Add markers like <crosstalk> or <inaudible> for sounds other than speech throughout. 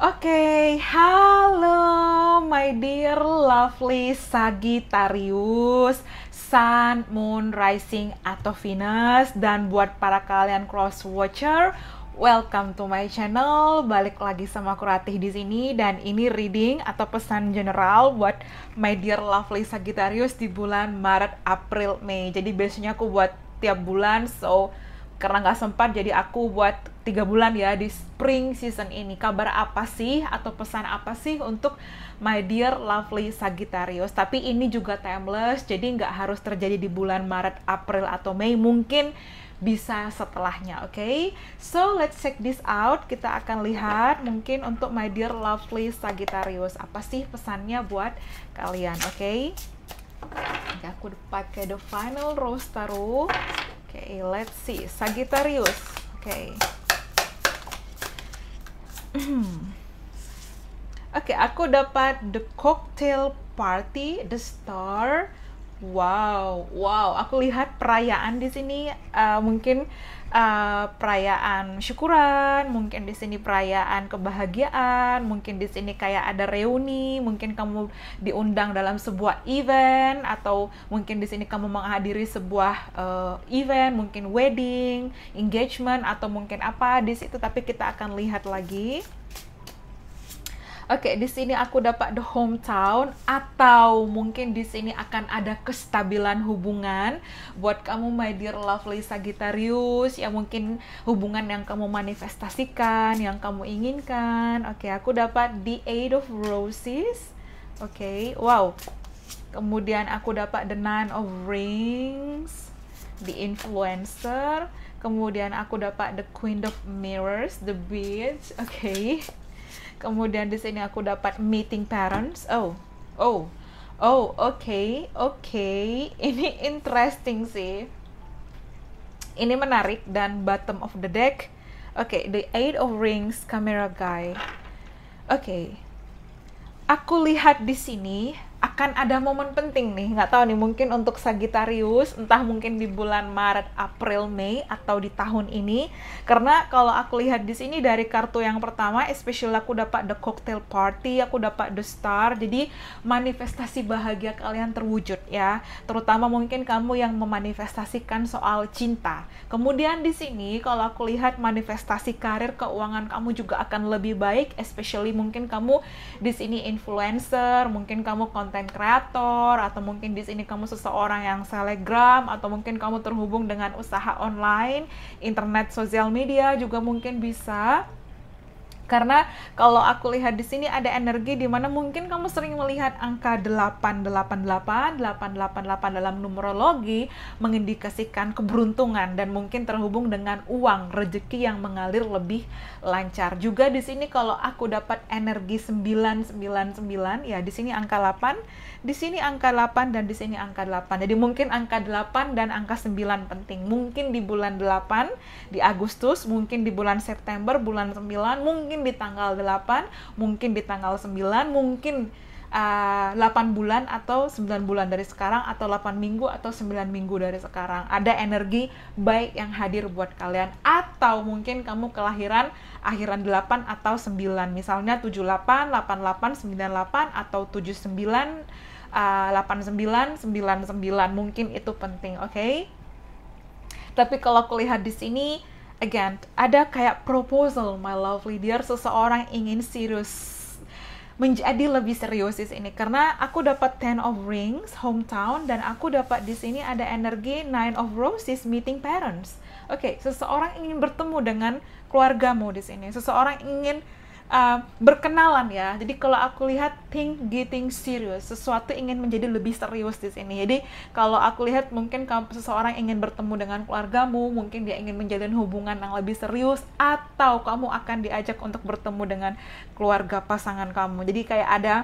okay, halo my dear lovely Sagittarius, Sun, Moon, Rising atau Venus dan buat para kalian cross watcher, welcome to my channel. Balik lagi sama aku Ratih di sini dan ini reading atau pesan general buat my dear lovely Sagittarius di bulan Maret, April, Mei. Jadi biasanya aku buat tiap bulan so karena nggak sempat jadi aku buat tiga bulan ya di spring season ini. Kabar apa sih atau pesan apa sih untuk my dear lovely Sagittarius? Tapi ini juga timeless, jadi nggak harus terjadi di bulan Maret, April atau Mei. Mungkin bisa setelahnya, oke? Okay? So let's check this out. Kita akan lihat mungkin untuk my dear lovely Sagittarius apa sih pesannya buat kalian, oke? Okay? Oke, aku pakai the final rose tarot okay, let's see. Sagittarius. Oke. Okay. Oke, <clears throat> okay, aku dapat The Cocktail Party, The Star. Wow, wow. Aku lihat perayaan di sini uh, mungkin uh, perayaan syukuran, mungkin di sini perayaan kebahagiaan, mungkin di sini kayak ada reuni, mungkin kamu diundang dalam sebuah event atau mungkin di sini kamu menghadiri sebuah uh, event, mungkin wedding, engagement atau mungkin apa di situ tapi kita akan lihat lagi okay, di sini aku dapat the hometown atau mungkin di sini akan ada kestabilan hubungan buat kamu my dear lovely Sagittarius ya mungkin hubungan yang kamu manifestasikan, yang kamu inginkan. Oke, okay, aku dapat the Eight of Roses. Oke, okay, wow. Kemudian aku dapat the Nine of Rings, the Influencer. Kemudian aku dapat the Queen of Mirrors, the Beach. Oke. Okay Kemudian di sini aku dapat meeting parents. Oh, oh, oh, oke, okay, oke. Okay. <laughs> Ini interesting sih. Ini menarik dan bottom of the deck. Oke, okay, the Eight of Rings, camera guy. Oke, okay. aku lihat di sini akan ada momen penting nih nggak tahu nih mungkin untuk Sagittarius entah mungkin di bulan Maret April Mei atau di tahun ini karena kalau aku lihat di sini dari kartu yang pertama especially aku dapat the cocktail party aku dapat the star jadi manifestasi bahagia kalian terwujud ya terutama mungkin kamu yang memanifestasikan soal cinta kemudian di sini kalau aku lihat manifestasi karir keuangan kamu juga akan lebih baik especially mungkin kamu di sini influencer mungkin kamu konten kreator atau mungkin di sini kamu seseorang yang selegram atau mungkin kamu terhubung dengan usaha online, internet, sosial media juga mungkin bisa karena kalau aku lihat di sini ada energi di mana mungkin kamu sering melihat angka 888, 888 dalam numerologi mengindikasikan keberuntungan dan mungkin terhubung dengan uang, rezeki yang mengalir lebih lancar. Juga di sini kalau aku dapat energi 999, ya di sini angka 8, di sini angka 8 dan di sini angka 8. Jadi mungkin angka 8 dan angka 9 penting. Mungkin di bulan 8 di Agustus, mungkin di bulan September, bulan 9, mungkin mungkin di tanggal 8, mungkin di tanggal 9, mungkin uh, ah, 8 bulan atau 9 bulan dari sekarang atau 8 minggu atau 9 minggu dari sekarang. Ada energi baik yang hadir buat kalian atau mungkin kamu kelahiran akhiran 8 atau 9. Misalnya 78, 88, 98 atau 79 uh, 89, 99 mungkin itu penting, oke? Okay? Tapi kalau kulihat di sini again ada kayak proposal my lovely dear seseorang ingin serius menjadi lebih serius di sini karena aku dapat ten of rings hometown dan aku dapat di sini ada energi nine of roses meeting parents. Oke, okay, seseorang ingin bertemu dengan keluargamu di sini. Seseorang ingin uh, berkenalan ya. Jadi kalau aku lihat think getting serious, sesuatu ingin menjadi lebih serius di sini. Jadi kalau aku lihat mungkin kamu seseorang ingin bertemu dengan keluargamu, mungkin dia ingin menjalin hubungan yang lebih serius atau kamu akan diajak untuk bertemu dengan keluarga pasangan kamu. Jadi kayak ada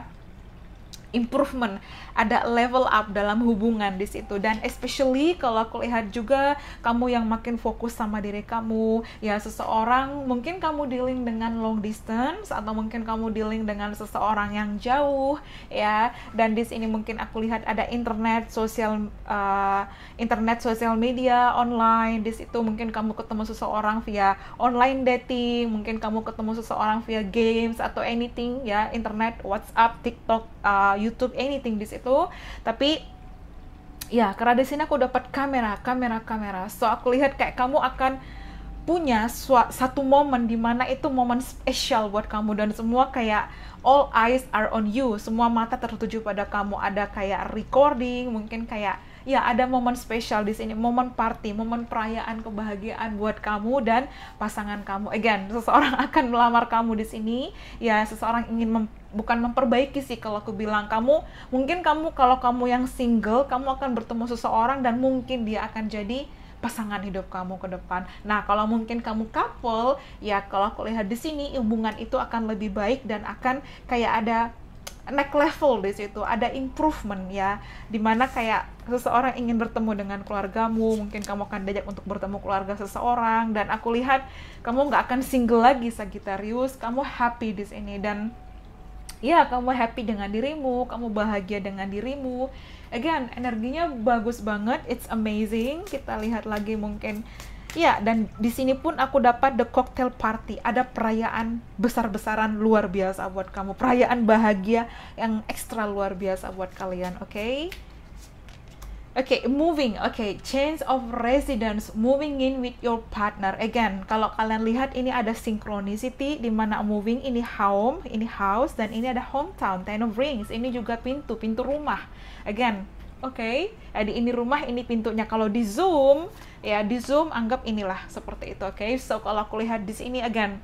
improvement, ada level up dalam hubungan di situ. Dan especially kalau aku lihat juga kamu yang makin fokus sama diri kamu, ya seseorang mungkin kamu dealing dengan long distance atau mungkin kamu dealing dengan seseorang yang jauh, ya. Dan di sini mungkin aku lihat ada internet, sosial, uh, internet, sosial media, online. Di situ mungkin kamu ketemu seseorang via online dating, mungkin kamu ketemu seseorang via games atau anything, ya, internet, WhatsApp, TikTok, uh, YouTube anything di situ tapi ya karena di sini aku dapat kamera kamera kamera so aku lihat kayak kamu akan punya satu momen di mana itu momen spesial buat kamu dan semua kayak all eyes are on you semua mata tertuju pada kamu ada kayak recording mungkin kayak ya ada momen spesial di sini momen party momen perayaan kebahagiaan buat kamu dan pasangan kamu again seseorang <laughs> akan melamar kamu di sini ya seseorang ingin mem bukan memperbaiki sih kalau aku bilang kamu mungkin kamu kalau kamu yang single kamu akan bertemu seseorang dan mungkin dia akan jadi pasangan hidup kamu ke depan. Nah, kalau mungkin kamu couple, ya kalau aku lihat di sini hubungan itu akan lebih baik dan akan kayak ada next level di situ ada improvement ya dimana kayak seseorang ingin bertemu dengan keluargamu mungkin kamu akan diajak untuk bertemu keluarga seseorang dan aku lihat kamu nggak akan single lagi Sagittarius kamu happy di sini dan ya kamu happy dengan dirimu kamu bahagia dengan dirimu again energinya bagus banget it's amazing kita lihat lagi mungkin ya dan di sini pun aku dapat the cocktail party ada perayaan besar-besaran luar biasa buat kamu perayaan bahagia yang ekstra luar biasa buat kalian oke okay? okay, moving. Okay, change of residence, moving in with your partner. Again, kalau kalian lihat ini ada synchronicity di mana moving ini home, ini house dan ini ada hometown, ten of rings. Ini juga pintu, pintu rumah. Again, oke. Okay. Jadi ini rumah, ini pintunya. Kalau di zoom, ya di zoom anggap inilah seperti itu, oke. Okay? So kalau aku lihat di sini again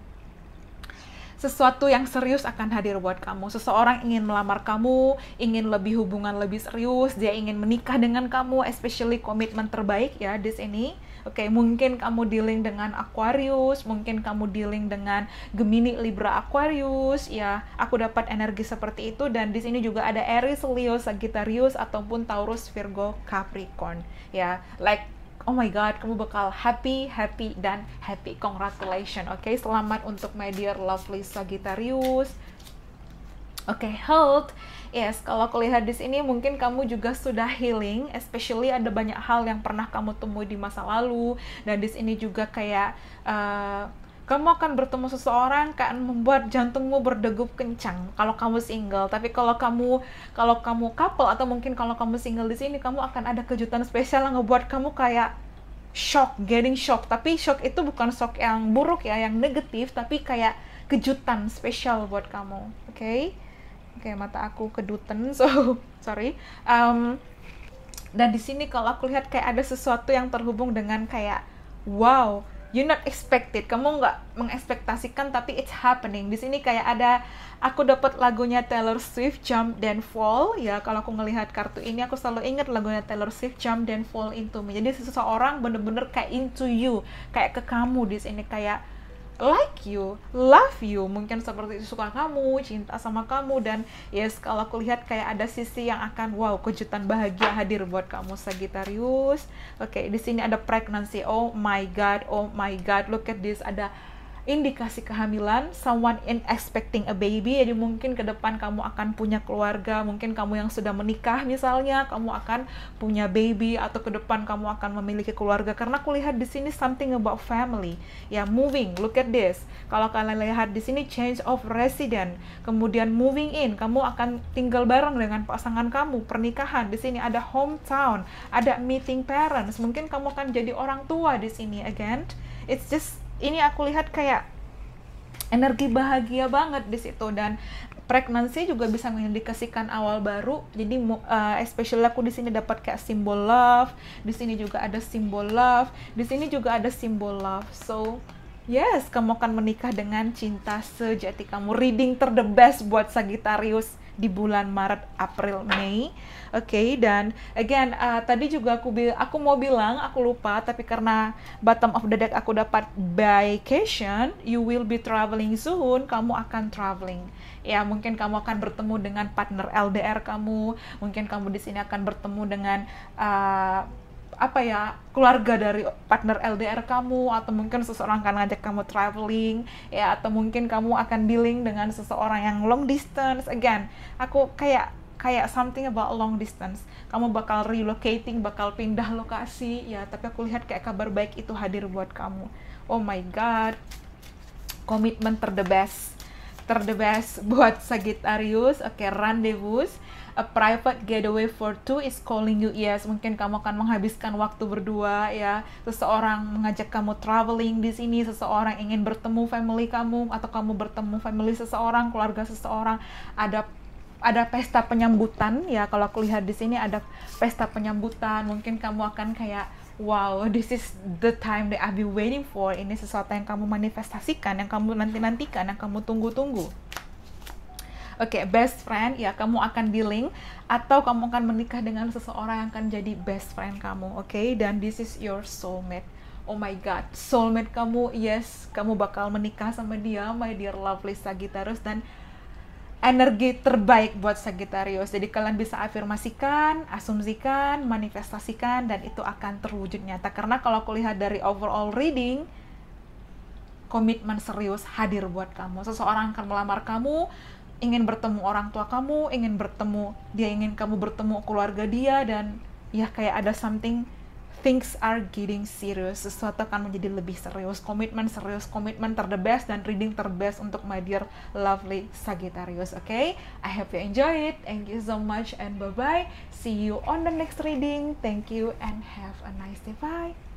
sesuatu yang serius akan hadir buat kamu. Seseorang ingin melamar kamu, ingin lebih hubungan lebih serius, dia ingin menikah dengan kamu, especially komitmen terbaik ya di sini. Oke, okay, mungkin kamu dealing dengan Aquarius, mungkin kamu dealing dengan Gemini, Libra, Aquarius, ya. Aku dapat energi seperti itu dan di sini juga ada Aries, Leo, Sagittarius ataupun Taurus, Virgo, Capricorn, ya. Like oh my god kamu bakal happy happy dan happy congratulations oke okay? selamat untuk my dear lovely Sagittarius oke okay, health Yes, kalau aku lihat di sini mungkin kamu juga sudah healing, especially ada banyak hal yang pernah kamu temui di masa lalu dan di sini juga kayak uh, kamu akan bertemu seseorang kan membuat jantungmu berdegup kencang kalau kamu single tapi kalau kamu kalau kamu couple atau mungkin kalau kamu single di sini kamu akan ada kejutan spesial yang ngebuat kamu kayak shock getting shock tapi shock itu bukan shock yang buruk ya yang negatif tapi kayak kejutan spesial buat kamu oke okay? oke okay, mata aku kedutan <laughs> so sorry um, dan di sini kalau aku lihat kayak ada sesuatu yang terhubung dengan kayak wow you not expected kamu nggak mengekspektasikan tapi it's happening di sini kayak ada aku dapat lagunya Taylor Swift Jump Then Fall ya kalau aku ngelihat kartu ini aku selalu ingat lagunya Taylor Swift Jump Then Fall into me jadi seseorang bener-bener kayak into you kayak ke kamu di sini kayak like you, love you, mungkin seperti itu suka kamu, cinta sama kamu dan yes kalau aku lihat kayak ada sisi yang akan wow kejutan bahagia hadir buat kamu Sagittarius. Oke, okay, di sini ada pregnancy. Oh my god, oh my god, look at this ada indikasi kehamilan, someone in expecting a baby, jadi mungkin ke depan kamu akan punya keluarga, mungkin kamu yang sudah menikah misalnya, kamu akan punya baby atau ke depan kamu akan memiliki keluarga. Karena aku lihat di sini something about family, ya moving, look at this. Kalau kalian lihat di sini change of resident, kemudian moving in, kamu akan tinggal bareng dengan pasangan kamu, pernikahan. Di sini ada hometown, ada meeting parents, mungkin kamu akan jadi orang tua di sini again. It's just ini aku lihat kayak energi bahagia banget di situ dan pregnancy juga bisa mengindikasikan awal baru. Jadi uh, especially aku di sini dapat kayak simbol love, di sini juga ada simbol love, di sini juga ada simbol love. So yes, kamu akan menikah dengan cinta sejati kamu. Reading ter the best buat Sagittarius di bulan Maret, April, Mei. Oke, okay, dan again uh, tadi juga aku aku mau bilang aku lupa tapi karena bottom of the deck aku dapat vacation, you will be traveling soon, kamu akan traveling. Ya, mungkin kamu akan bertemu dengan partner LDR kamu, mungkin kamu di sini akan bertemu dengan uh, apa ya keluarga dari partner LDR kamu atau mungkin seseorang akan ngajak kamu traveling ya atau mungkin kamu akan dealing dengan seseorang yang long distance again aku kayak kayak something about long distance kamu bakal relocating bakal pindah lokasi ya tapi aku lihat kayak kabar baik itu hadir buat kamu oh my god komitmen ter the best ter the best <laughs> buat Sagittarius oke okay, rendezvous a private getaway for two is calling you yes mungkin kamu akan menghabiskan waktu berdua ya seseorang mengajak kamu traveling di sini seseorang ingin bertemu family kamu atau kamu bertemu family seseorang keluarga seseorang ada ada pesta penyambutan ya kalau aku lihat di sini ada pesta penyambutan mungkin kamu akan kayak wow this is the time that I've been waiting for ini sesuatu yang kamu manifestasikan yang kamu nanti nantikan yang kamu tunggu tunggu Oke, okay, best friend ya kamu akan dealing atau kamu akan menikah dengan seseorang yang akan jadi best friend kamu, oke? Okay? Dan this is your soulmate. Oh my god, soulmate kamu, yes, kamu bakal menikah sama dia, my dear lovely Sagittarius dan energi terbaik buat Sagittarius. Jadi kalian bisa afirmasikan, asumsikan, manifestasikan dan itu akan terwujud nyata. Karena kalau aku lihat dari overall reading, komitmen serius hadir buat kamu. Seseorang akan melamar kamu, ingin bertemu orang tua kamu, ingin bertemu dia ingin kamu bertemu keluarga dia dan ya kayak ada something things are getting serious sesuatu akan menjadi lebih serius komitmen serius komitmen terdebes dan reading best untuk my dear lovely Sagittarius oke okay? I hope you enjoy it thank you so much and bye bye see you on the next reading thank you and have a nice day bye